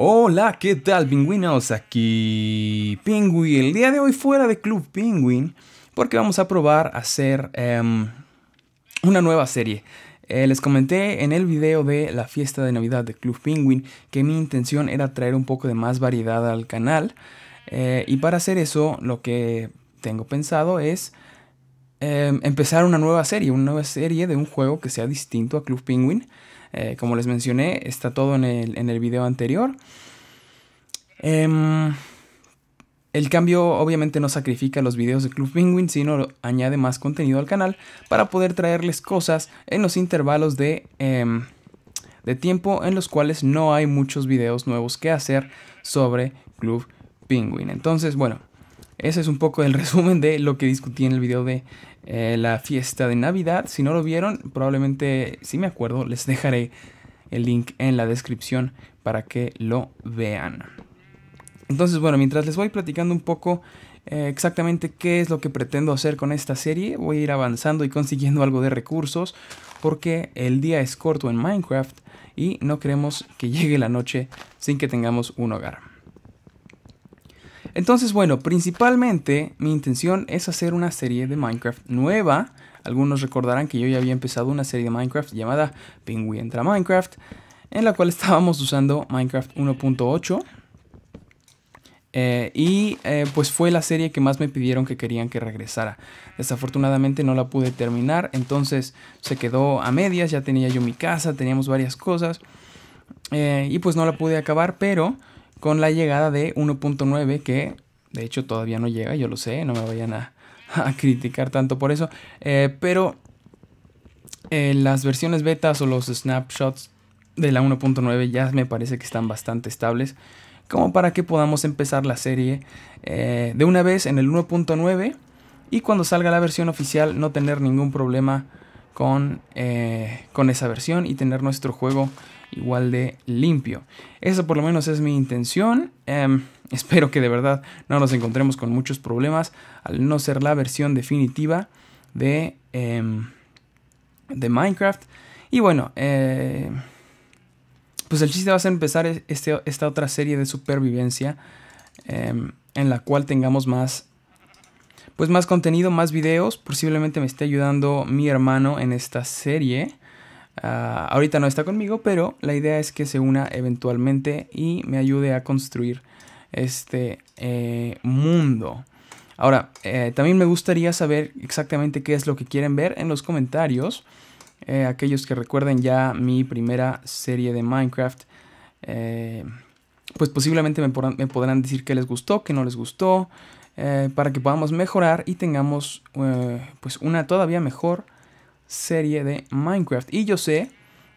Hola, ¿qué tal pingüinos? Aquí Pingüi, el día de hoy fuera de Club Penguin, porque vamos a probar a hacer em, una nueva serie. Eh, les comenté en el video de la fiesta de Navidad de Club Penguin que mi intención era traer un poco de más variedad al canal. Eh, y para hacer eso, lo que tengo pensado es em, empezar una nueva serie, una nueva serie de un juego que sea distinto a Club Penguin. Eh, como les mencioné, está todo en el, en video anterior. Em, el cambio obviamente no sacrifica los videos de Club Penguin, sino añade más contenido al canal para poder traerles cosas en los intervalos de, em, de tiempo en los cuales no hay muchos videos nuevos que hacer sobre Club Penguin. Entonces, bueno, ese es un poco el resumen de lo que discutí en el video de eh, la fiesta de Navidad. Si no lo vieron, probablemente, si me acuerdo, les dejaré el link en la descripción para que lo vean. Entonces, bueno, mientras les voy platicando un poco eh, exactamente qué es lo que pretendo hacer con esta serie, voy a ir avanzando y consiguiendo algo de recursos porque el día es corto en Minecraft y no queremos que llegue la noche sin que tengamos un hogar. Entonces, bueno, principalmente mi intención es hacer una serie de Minecraft nueva. Algunos recordarán que yo ya había empezado una serie de Minecraft llamada Pingüí entra Minecraft, en la cual estábamos usando Minecraft 1.8. Eh, y eh, pues fue la serie que más me pidieron que querían que regresara. Desafortunadamente no la pude terminar, entonces se quedó a medias, ya tenía yo mi casa, teníamos varias cosas. Eh, y pues no la pude acabar, pero con la llegada de 1.9 que de hecho todavía no llega, yo lo sé, no me vayan a, a criticar tanto por eso, eh, pero eh, las versiones betas o los snapshots de la 1.9 ya me parece que están bastante estables como para que podamos empezar la serie eh, de una vez en el 1.9 y cuando salga la versión oficial no tener ningún problema con, con esa versión y tener nuestro juego igual de limpio. Esa por lo menos es mi intención. Em, espero que de verdad no nos encontremos con muchos problemas al no ser la versión definitiva de, em, de Minecraft. Y bueno, eh, pues el chiste va a ser empezar este, esta otra serie de supervivencia em, en la cual tengamos más pues más contenido, más videos. Posiblemente me esté ayudando mi hermano en esta serie. Ah, ahorita no está conmigo, pero la idea es que se una eventualmente y me ayude a construir este eh, mundo. Ahora, eh, también me gustaría saber exactamente qué es lo que quieren ver en los comentarios. Eh, aquellos que recuerden ya mi primera serie de Minecraft, pues posiblemente me podrán, decir qué les gustó, qué no les gustó, para que podamos mejorar y tengamos pues una todavía mejor serie de Minecraft. Y yo sé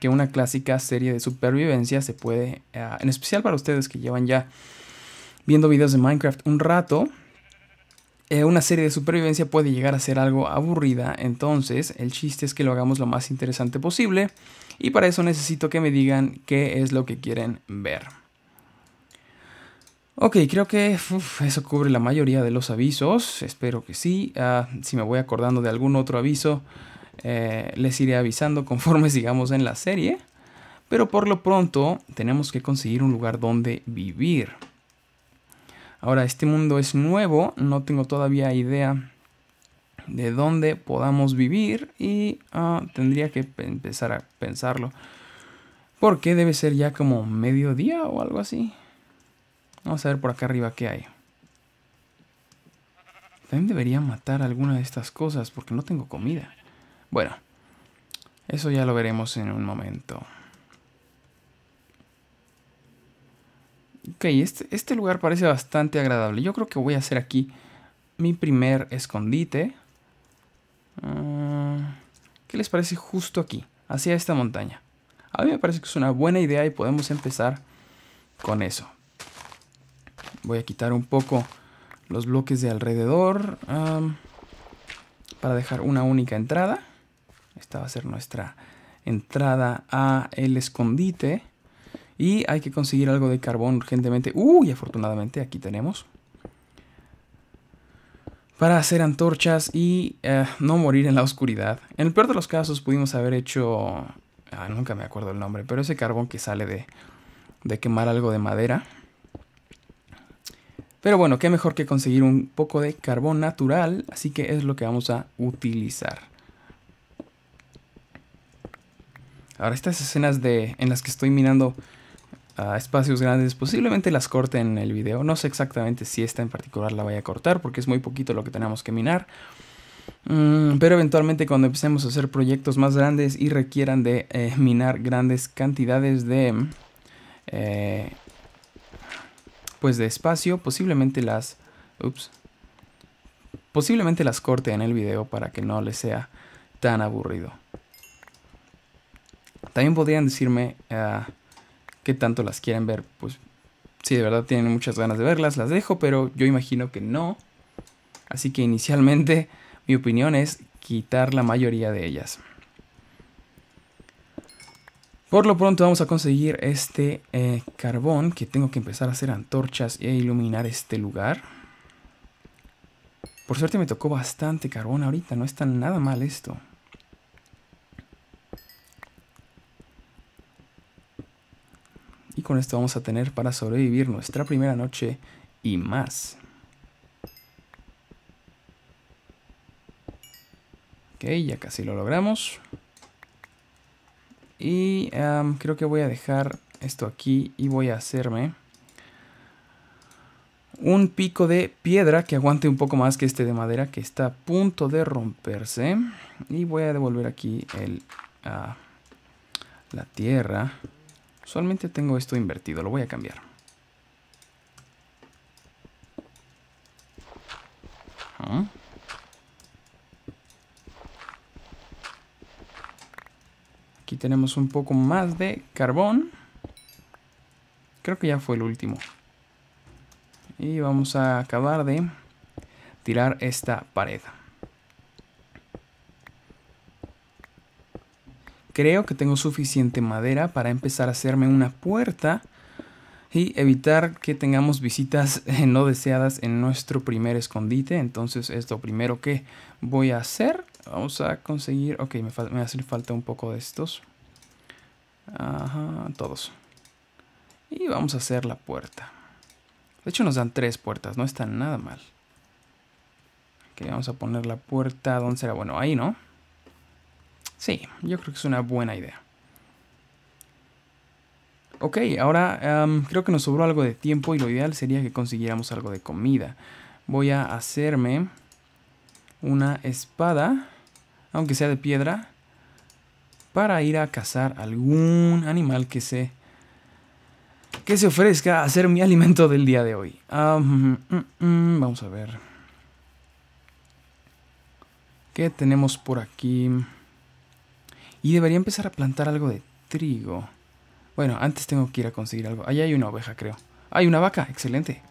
que una clásica serie de supervivencia se puede, eh, en especial para ustedes que llevan ya viendo videos de Minecraft un rato, eh, una serie de supervivencia puede llegar a ser algo aburrida, entonces el chiste es que lo hagamos lo más interesante posible y para eso necesito que me digan qué es lo que quieren ver. Ok, creo que eso cubre la mayoría de los avisos, espero que sí, ah, si me voy acordando de algún otro aviso. Eh, les iré avisando conforme sigamos en la serie. Pero por lo pronto tenemos que conseguir un lugar donde vivir. Ahora, este mundo es nuevo, no tengo todavía idea de dónde podamos vivir y ah, tendría que empezar a pensarlo. Porque debe ser ya como mediodía o algo así. Vamos a ver por acá arriba qué hay. También debería matar alguna de estas cosas porque no tengo comida. Bueno, eso ya lo veremos en un momento. Ok, este, este, lugar parece bastante agradable. Yo creo que voy a hacer aquí mi primer escondite. Ah, ¿Qué les parece justo aquí? Hacia esta montaña. A mí me parece que es una buena idea y podemos empezar con eso. Voy a quitar un poco los bloques de alrededor ah, para dejar una única entrada. Esta va a ser nuestra entrada a el escondite. Y hay que conseguir algo de carbón urgentemente. Uy, afortunadamente aquí tenemos. Para hacer antorchas y eh, no morir en la oscuridad. En el peor de los casos pudimos haber hecho... Ah, nunca me acuerdo el nombre, pero ese carbón que sale de, de quemar algo de madera. Pero bueno, qué mejor que conseguir un poco de carbón natural, así que es lo que vamos a utilizar. Ahora, estas escenas de, en las que estoy minando a espacios grandes, posiblemente las corte en el video. No sé exactamente si esta en particular la vaya a cortar porque es muy poquito lo que tenemos que minar. Mm, pero eventualmente cuando empecemos a hacer proyectos más grandes y requieran de eh, minar grandes cantidades de... Eh, pues de espacio, posiblemente las... Ups. Posiblemente las corte en el video para que no le sea tan aburrido. También podrían decirme eh, qué tanto las quieren ver. Pues si de verdad tienen muchas ganas de verlas, las dejo, pero yo imagino que no. Así que inicialmente mi opinión es quitar la mayoría de ellas. Por lo pronto vamos a conseguir este eh, carbón que tengo que empezar a hacer antorchas e iluminar este lugar. Por suerte me tocó bastante carbón ahorita, no está nada mal esto. Y con esto vamos a tener para sobrevivir nuestra primera noche y más. Ok, ya casi lo logramos. Y creo que voy a dejar esto aquí y voy a hacerme un pico de piedra que aguante un poco más que este de madera que está a punto de romperse. Y voy a devolver aquí ah, la tierra. Usualmente tengo esto invertido, lo voy a cambiar. Aquí tenemos un poco más de carbón. Creo que ya fue el último. Y vamos a acabar de tirar esta pared. Creo que tengo suficiente madera para empezar a hacerme una puerta y evitar que tengamos visitas eh, no deseadas en nuestro primer escondite. Entonces es lo primero que voy a hacer. Vamos a conseguir... Ok, me, me hace falta un poco de estos. Ajá, todos. Y vamos a hacer la puerta. De hecho nos dan tres puertas, no está nada mal. Ok, vamos a poner la puerta... ¿Dónde será? Bueno, ahí, ¿no? Sí, yo creo que es una buena idea. Ok, ahora em, creo que nos sobró algo de tiempo y lo ideal sería que consiguiéramos algo de comida. Voy a hacerme una espada, aunque sea de piedra, para ir a cazar algún animal que se que se ofrezca a ser mi alimento del día de hoy. Mm, mm, mm, vamos a ver. ¿Qué tenemos por aquí? Y debería empezar a plantar algo de trigo. Bueno, antes tengo que ir a conseguir algo. Allá hay una oveja, creo. Hay una vaca, excelente.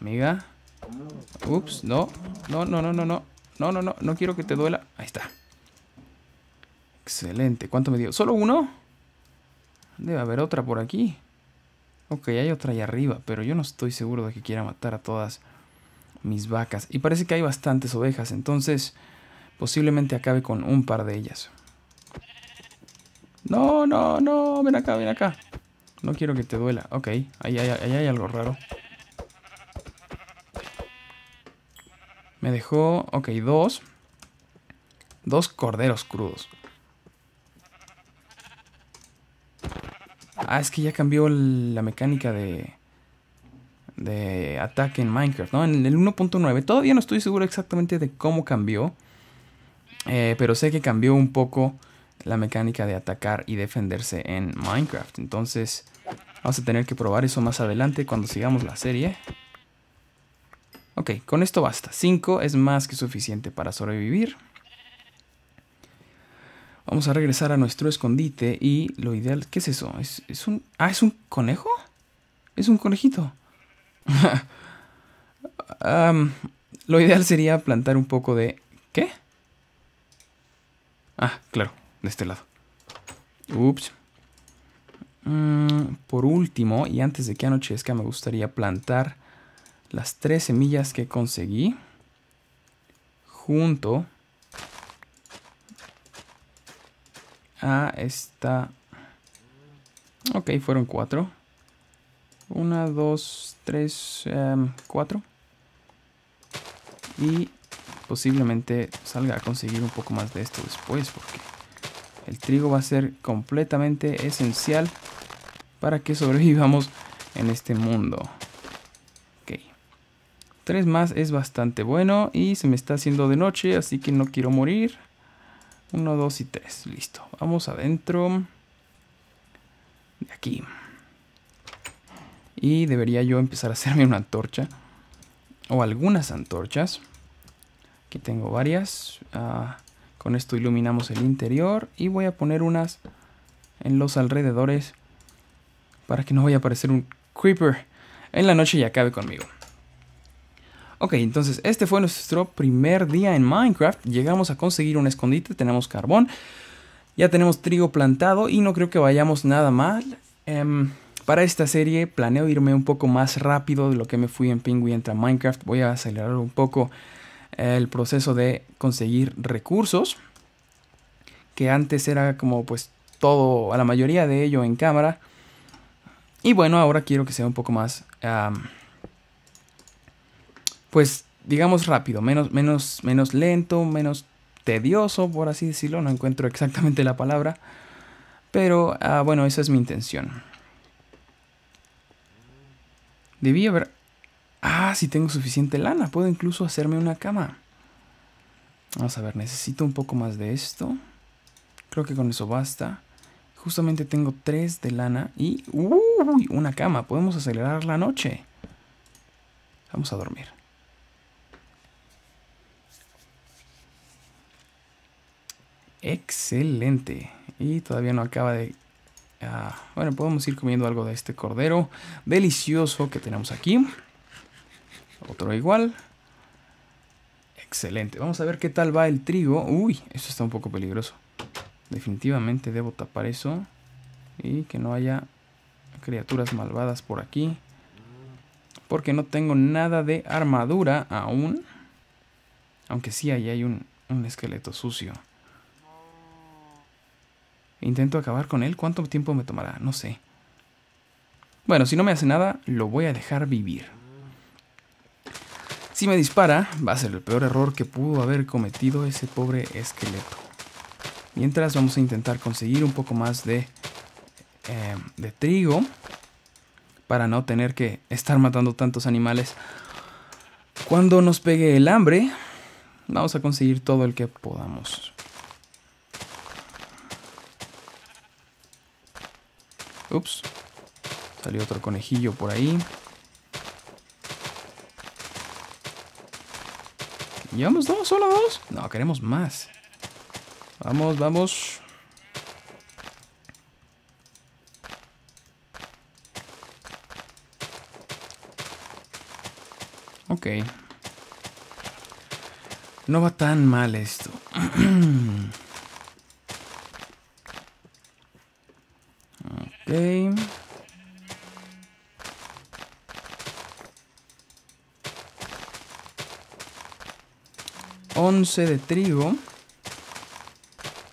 Amiga. Ups, no. No, no, no, no, no. No, no, no, no quiero que te duela. Ahí está. Excelente. ¿Cuánto me dio? ¿Solo uno? Debe haber otra por aquí. Ok, hay otra allá arriba, pero yo no estoy seguro de que quiera matar a todas mis vacas. Y parece que hay bastantes ovejas, entonces... Posiblemente acabe con un par de ellas. No, no, no, ven acá, ven acá. No quiero que te duela. Ok, ahí, hay algo raro. Me dejó, ok, dos. Dos corderos crudos. Ah, es que ya cambió la mecánica de, de ataque en Minecraft, ¿no? En el 1.9. Todavía no estoy seguro exactamente de cómo cambió. Eh, pero sé que cambió un poco la mecánica de atacar y defenderse en Minecraft. Entonces vamos a tener que probar eso más adelante cuando sigamos la serie. Ok, con esto basta. 5 es más que suficiente para sobrevivir. Vamos a regresar a nuestro escondite y lo ideal... ¿Qué es eso? ¿Es, un... Ah, ¿es un conejo? Es un conejito. Um, lo ideal sería plantar un poco de... ¿Qué? Ah, claro, de este lado. Ups. Mm, por último, y antes de que anochezca, me gustaría plantar las tres semillas que conseguí junto a esta... Ok, fueron cuatro. Una, dos, tres, em, cuatro. Y posiblemente salga a conseguir un poco más de esto después porque el trigo va a ser completamente esencial para que sobrevivamos en este mundo. Ok. Tres más es bastante bueno y se me está haciendo de noche, así que no quiero morir. Uno, dos y tres. Listo. Vamos adentro. De aquí. Y debería yo empezar a hacerme una antorcha. O algunas antorchas. Aquí tengo varias. Ah, con esto iluminamos el interior y voy a poner unas en los alrededores para que no vaya a aparecer un creeper en la noche y acabe conmigo. Ok, entonces este fue nuestro primer día en Minecraft. Llegamos a conseguir un escondite, tenemos carbón, ya tenemos trigo plantado y no creo que vayamos nada mal. Em, para esta serie planeo irme un poco más rápido de lo que me fui en Penguin entra Minecraft. Voy a acelerar un poco el proceso de conseguir recursos, que antes era como pues todo, a la mayoría de ello en cámara. Y bueno, ahora quiero que sea un poco más, pues digamos rápido, menos, menos, menos lento, menos tedioso, por así decirlo, no encuentro exactamente la palabra. Pero ah, bueno, esa es mi intención. Debí haber Ah, si tengo suficiente lana, puedo incluso hacerme una cama. Vamos a ver, necesito un poco más de esto. Creo que con eso basta. Justamente tengo tres de lana y... ¡Uy! Una cama. Podemos acelerar la noche. Vamos a dormir. Excelente. Y todavía no acaba de... Ah, bueno, podemos ir comiendo algo de este cordero delicioso que tenemos aquí. Otro igual. Excelente. Vamos a ver qué tal va el trigo. Uy, eso está un poco peligroso. Definitivamente debo tapar eso. Y que no haya criaturas malvadas por aquí. Porque no tengo nada de armadura aún. Aunque sí, ahí hay un, un esqueleto sucio. Intento acabar con él. ¿Cuánto tiempo me tomará? No sé. Bueno, si no me hace nada, lo voy a dejar vivir. Si me dispara, va a ser el peor error que pudo haber cometido ese pobre esqueleto. Mientras vamos a intentar conseguir un poco más de, eh, de trigo para no tener que estar matando tantos animales. Cuando nos pegue el hambre, vamos a conseguir todo el que podamos. Ups, salió otro conejillo por ahí. ¿Llevamos dos? ¿Solo dos? No, queremos más. Vamos, vamos. Ok. No va tan mal esto. ok. 11 de trigo.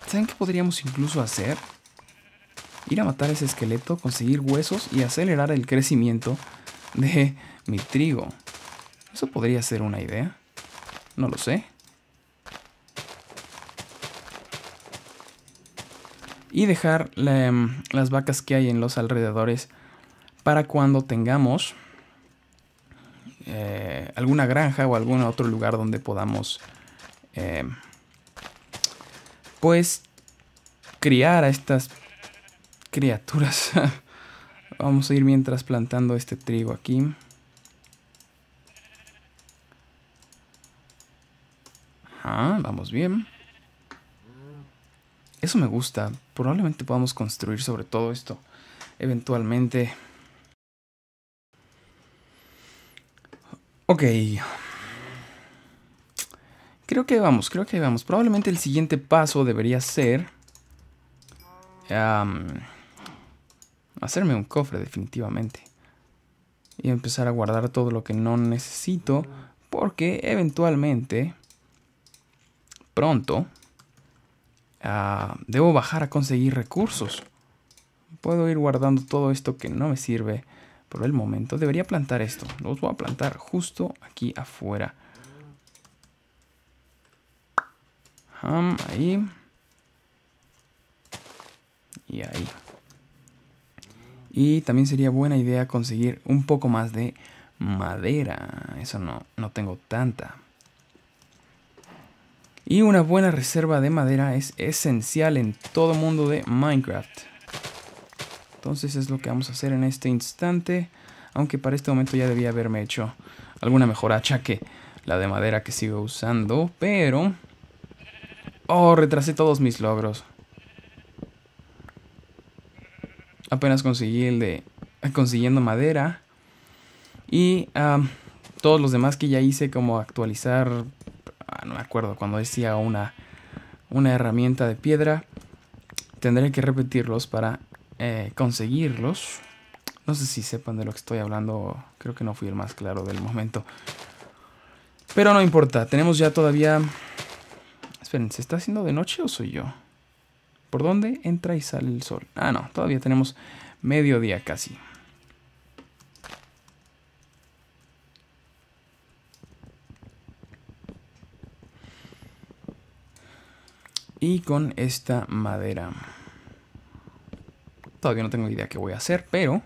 ¿Saben qué podríamos incluso hacer? Ir a matar ese esqueleto, conseguir huesos y acelerar el crecimiento de mi trigo. Eso podría ser una idea. No lo sé. Y dejar em, las vacas que hay en los alrededores para cuando tengamos eh, alguna granja o algún otro lugar donde podamos Em, pues criar a estas criaturas. Vamos a ir mientras plantando este trigo aquí. Ajá, ah, vamos bien. Eso me gusta. Probablemente podamos construir sobre todo esto eventualmente. Ok. Creo que vamos, creo que vamos. Probablemente el siguiente paso debería ser... hacerme un cofre definitivamente. Y empezar a guardar todo lo que no necesito. Porque eventualmente... Pronto... Ah, debo bajar a conseguir recursos. Puedo ir guardando todo esto que no me sirve por el momento. Debería plantar esto. Los voy a plantar justo aquí afuera. ahí. Y ahí. Y también sería buena idea conseguir un poco más de madera. Eso no, no tengo tanta. Y una buena reserva de madera es esencial en todo mundo de Minecraft. Entonces es lo que vamos a hacer en este instante. Aunque para este momento ya debía haberme hecho alguna mejor hacha que la de madera que sigo usando. Pero Oh, retrasé todos mis logros. Apenas conseguí el de consiguiendo madera. Y todos los demás que ya hice, como actualizar, ah, no me acuerdo, cuando decía una, una herramienta de piedra, tendré que repetirlos para eh, conseguirlos. No sé si sepan de lo que estoy hablando, creo que no fui el más claro del momento. Pero no importa, tenemos ya todavía Esperen, ¿se está haciendo de noche o soy yo? ¿Por dónde entra y sale el sol? Ah, no, todavía tenemos mediodía casi. Y con esta madera. Todavía no tengo idea qué voy a hacer, pero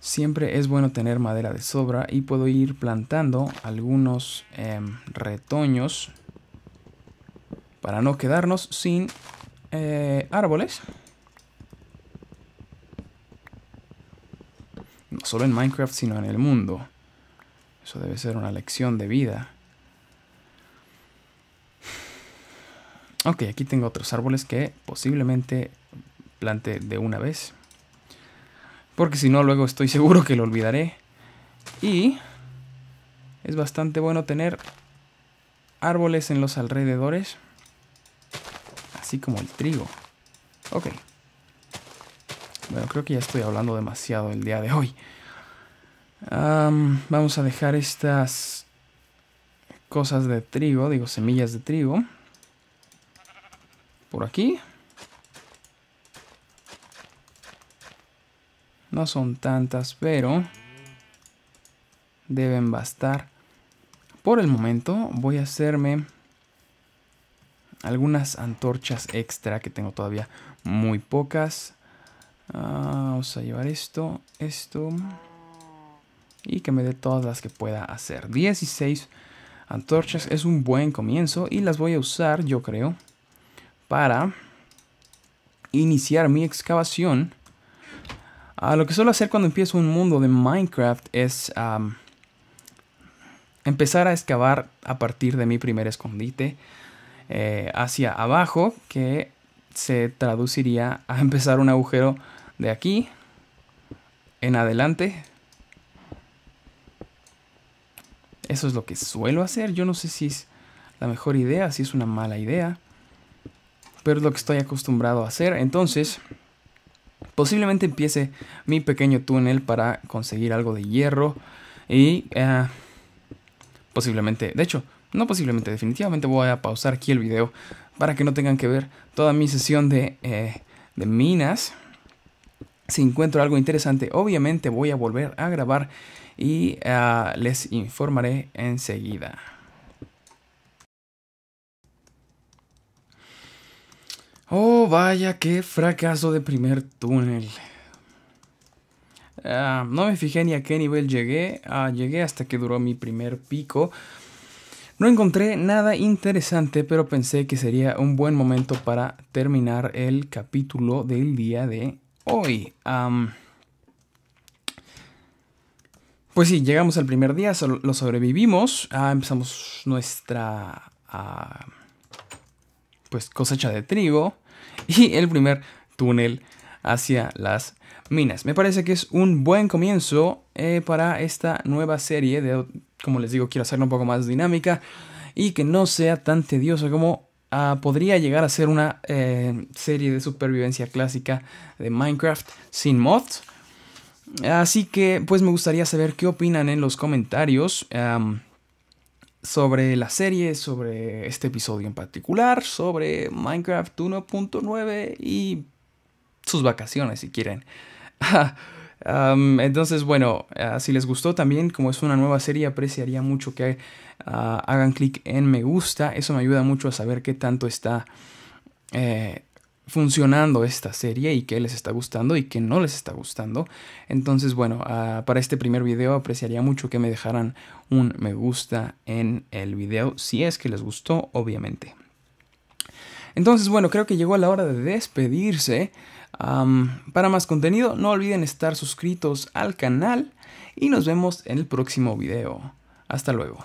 siempre es bueno tener madera de sobra y puedo ir plantando algunos em, retoños para no quedarnos sin eh, árboles. No solo en Minecraft, sino en el mundo. Eso debe ser una lección de vida. Ok, aquí tengo otros árboles que posiblemente plante de una vez. Porque si no, luego estoy seguro que lo olvidaré. Y es bastante bueno tener árboles en los alrededores como el trigo. Ok. Bueno, creo que ya estoy hablando demasiado el día de hoy. vamos a dejar estas cosas de trigo, digo semillas de trigo, por aquí. No son tantas, pero deben bastar. Por el momento voy a hacerme algunas antorchas extra que tengo todavía muy pocas. Ah, vamos a llevar esto, esto. Y que me dé todas las que pueda hacer. 16 antorchas es un buen comienzo y las voy a usar, yo creo, para iniciar mi excavación. Ah, lo que suelo hacer cuando empiezo un mundo de Minecraft es empezar a excavar a partir de mi primer escondite. Eh, hacia abajo, que se traduciría a empezar un agujero de aquí en adelante. Eso es lo que suelo hacer. Yo no sé si es la mejor idea, si es una mala idea. Pero es lo que estoy acostumbrado a hacer. Entonces, posiblemente empiece mi pequeño túnel para conseguir algo de hierro. Y eh, posiblemente, de hecho, no posiblemente, definitivamente voy a pausar aquí el video para que no tengan que ver toda mi sesión de, eh, de minas. Si encuentro algo interesante, obviamente voy a volver a grabar y ah, les informaré enseguida. Oh, vaya, qué fracaso de primer túnel. Ah, no me fijé ni a qué nivel llegué. Ah, llegué hasta que duró mi primer pico. No encontré nada interesante, pero pensé que sería un buen momento para terminar el capítulo del día de hoy. pues sí, llegamos al primer día, lo sobrevivimos, ah, empezamos nuestra ah, pues cosecha de trigo y el primer túnel hacia las minas. Me parece que es un buen comienzo eh, para esta nueva serie de como les digo, quiero hacerlo un poco más dinámica y que no sea tan tediosa como ah, podría llegar a ser una eh, serie de supervivencia clásica de Minecraft sin mods. Así que pues me gustaría saber qué opinan en los comentarios sobre la serie, sobre este episodio en particular, sobre Minecraft 1.9 y sus vacaciones si quieren. entonces, bueno, ah, si les gustó también, como es una nueva serie, apreciaría mucho que ah, hagan clic en me gusta. Eso me ayuda mucho a saber qué tanto está eh, funcionando esta serie y qué les está gustando y qué no les está gustando. Entonces, bueno, ah, para este primer video apreciaría mucho que me dejaran un me gusta en el video, si es que les gustó, obviamente. Entonces, bueno, creo que llegó la hora de despedirse para más contenido, no olviden estar suscritos al canal y nos vemos en el próximo video. Hasta luego.